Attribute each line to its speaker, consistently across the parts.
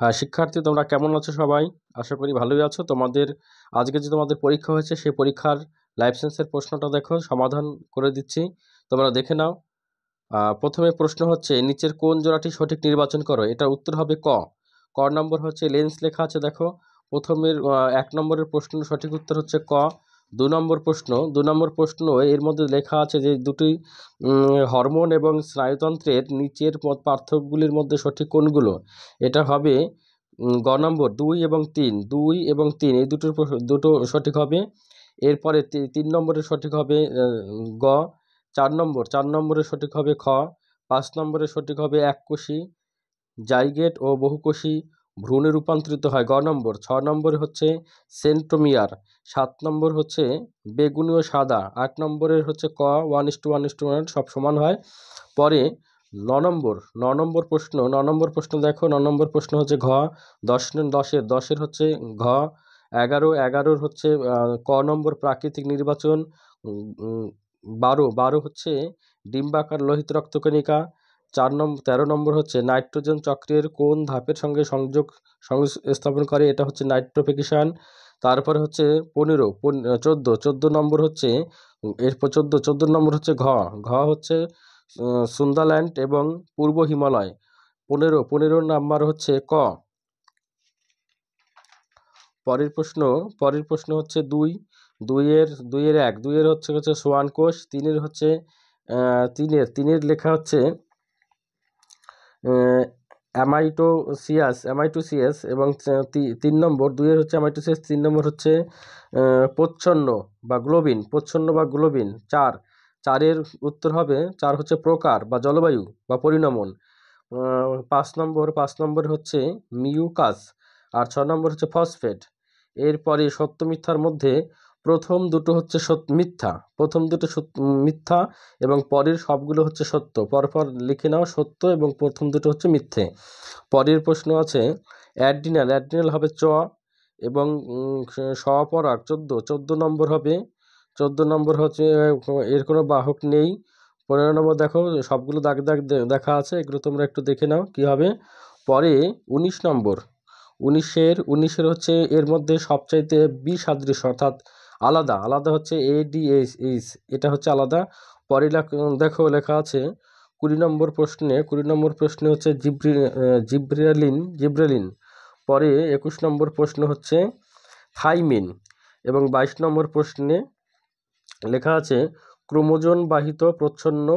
Speaker 1: হ্যাঁ শিক্ষার্থী তোমরা কেমন আছো সবাই আশা করি ভালোই আছো তোমাদের আজকে যে তোমাদের পরীক্ষা হয়েছে সেই পরীক্ষার লাইফ প্রশ্নটা দেখো সমাধান করে দিচ্ছি তোমরা দেখে নাও প্রথমে প্রশ্ন হচ্ছে নিচের কোন জোড়াটি সঠিক নির্বাচন করো এটা উত্তর হবে ক ক নম্বর হচ্ছে লেন্স লেখা আছে দেখো প্রথমের এক নম্বরের প্রশ্ন সঠিক উত্তর হচ্ছে ক দু নম্বর প্রশ্ন দু নম্বর প্রশ্ন এর মধ্যে লেখা আছে যে দুটি হরমোন এবং স্নায়ুতন্ত্রের নিচের পার্থক্যগুলির মধ্যে সঠিক কোনগুলো এটা হবে গ নম্বর দুই এবং তিন দুই এবং তিন এই দুটোর দুটো সঠিক হবে এরপরে তিন নম্বরের সঠিক হবে গ চার নম্বর চার নম্বরের সঠিক হবে খ পাঁচ নম্বরের সঠিক হবে এককোষী জাইগেট ও বহুকোষী ভ্রূণে রূপান্তরিত হয় গ নম্বর ছ নম্বরে হচ্ছে সেন্টোমিয়ার সাত নম্বর হচ্ছে বেগুনি ও সাদা আট নম্বরের হচ্ছে ক one is to one is to one সব সমান হয় পরে ন নম্বর ন নম্বর প্রশ্ন ন নম্বর প্রশ্ন দেখো ন নম্বর প্রশ্ন হচ্ছে ঘ দশ দশের দশের হচ্ছে ঘ এগারো এগারোর হচ্ছে ক নম্বর প্রাকৃতিক নির্বাচন বারো বারো হচ্ছে ডিম্বাকার লোহিত রক্তকণিকা চার নম্বর তেরো নম্বর হচ্ছে নাইট্রোজেন চক্রের কোন ধাপের সঙ্গে সংযোগ স্থাপন করে এটা হচ্ছে নাইট্রোফিকেশান তারপর হচ্ছে পনেরো চোদ্দো চোদ্দো নম্বর হচ্ছে এরপর চোদ্দো চোদ্দো নম্বর হচ্ছে ঘ ঘ হচ্ছে সুন্দারল্যান্ড এবং পূর্ব হিমালয় পনেরো পনেরো নাম্বার হচ্ছে ক পরের প্রশ্ন পরের প্রশ্ন হচ্ছে দুই দুইয়ের দুইয়ের এক দুইয়ের হচ্ছে হচ্ছে সোয়ানকোষ কোষ তিনের হচ্ছে তিনের তিনের লেখা হচ্ছে অ্যামাইটোসিয়াস অ্যামাইটোসিয়াস এবং তিন নম্বর দুইয়ের হচ্ছে অ্যামাইটোসিয়াস তিন নম্বর হচ্ছে প্রচ্ছন্ন বা গ্লোবিন প্রচ্ছন্ন বা গ্লোবিন চার চারের উত্তর হবে চার হচ্ছে প্রকার বা জলবায়ু বা পরিণমন পাঁচ নম্বর পাঁচ নম্বর হচ্ছে মিউকাস আর ছ নম্বর হচ্ছে ফসফেট এরপরে সত্য মিথ্যার মধ্যে প্রথম দুটো হচ্ছে সত্য মিথ্যা প্রথম দুটো মিথ্যা এবং পরের সবগুলো হচ্ছে সত্য পরপর লিখে নাও সত্য এবং প্রথম দুটো হচ্ছে মিথ্যে পরের প্রশ্ন আছে অ্যাড্রিনাল অ্যাড্রিনাল হবে চ এবং সপরাগ চোদ্দো চোদ্দো নম্বর হবে চোদ্দো নম্বর হচ্ছে এর কোনো বাহক নেই পনেরো নম্বর দেখো সবগুলো দাগ দাগ দেখা আছে এগুলো তোমরা একটু দেখে নাও কি হবে পরে উনিশ নম্বর উনিশের উনিশের হচ্ছে এর মধ্যে সবচাইতে বিসাদৃশ্য অর্থাৎ আলাদা আলাদা হচ্ছে এডিএস এইচ এটা হচ্ছে আলাদা পরে দেখো লেখা আছে কুড়ি নম্বর প্রশ্নে কুড়ি নম্বর প্রশ্নে হচ্ছে জিব্রি জিব্রালিন জিব্রালিন পরে একুশ নম্বর প্রশ্ন হচ্ছে থাইমিন এবং বাইশ নম্বর প্রশ্নে লেখা আছে ক্রোমোজন বাহিত প্রচ্ছন্ন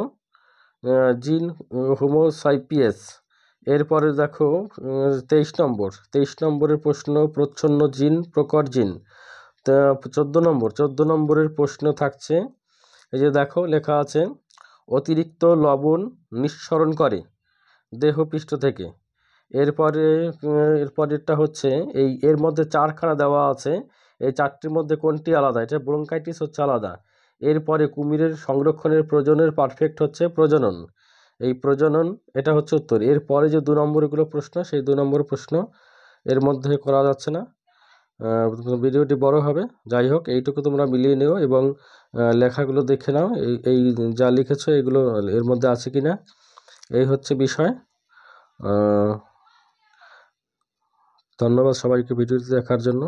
Speaker 1: জিন হোমোসাইপিয়েস এরপরে দেখো তেইশ নম্বর তেইশ নম্বরের প্রশ্ন প্রচ্ছন্ন জিন প্রকর জিন চোদ্দো নম্বর চোদ্দো নম্বরের প্রশ্ন থাকছে এই যে দেখো লেখা আছে অতিরিক্ত লবণ নিঃসরণ করে দেহপৃষ্ঠ থেকে এরপরে এরপরেরটা হচ্ছে এই এর মধ্যে চারখানা দেওয়া আছে এই চারটির মধ্যে কোনটি আলাদা এটা ব্রঙ্কাইটিস হচ্ছে আলাদা এরপরে কুমিরের সংরক্ষণের প্রজনের পারফেক্ট হচ্ছে প্রজনন এই প্রজনন এটা হচ্ছে উত্তর এরপরে যে দু নম্বরগুলো প্রশ্ন সেই দু নম্বর প্রশ্ন এর মধ্যে করা যাচ্ছে না ভিডিওটি বড় হবে যাই হোক এইটুকু তোমরা মিলিয়ে নিও এবং লেখাগুলো দেখে নাও এই এই যা লিখেছো এগুলো এর মধ্যে আছে কি না এই হচ্ছে বিষয় ধন্যবাদ সবাইকে ভিডিওটি দেখার জন্য